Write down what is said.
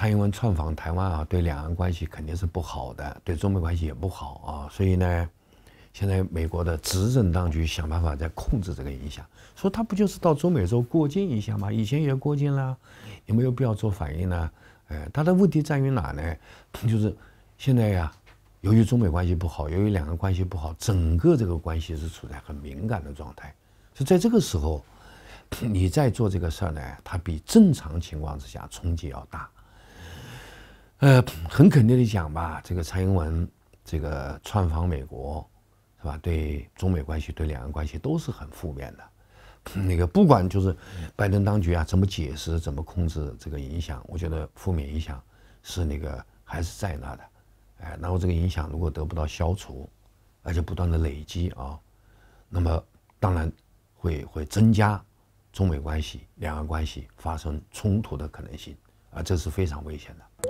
蔡英文窜访台湾啊，对两岸关系肯定是不好的，对中美关系也不好啊。所以呢，现在美国的执政当局想办法在控制这个影响。说他不就是到中美洲过境一下吗？以前也过境了，有没有必要做反应呢？呃，他的问题在于哪呢？就是现在呀，由于中美关系不好，由于两岸关系不好，整个这个关系是处在很敏感的状态。就在这个时候，你在做这个事儿呢，它比正常情况之下冲击要大。呃，很肯定地讲吧，这个蔡英文这个窜访美国，是吧？对中美关系、对两岸关系都是很负面的。那个不管就是拜登当局啊，怎么解释、怎么控制这个影响，我觉得负面影响是那个还是在那的。哎，然后这个影响如果得不到消除，而且不断的累积啊，那么当然会会增加中美关系、两岸关系发生冲突的可能性啊，这是非常危险的。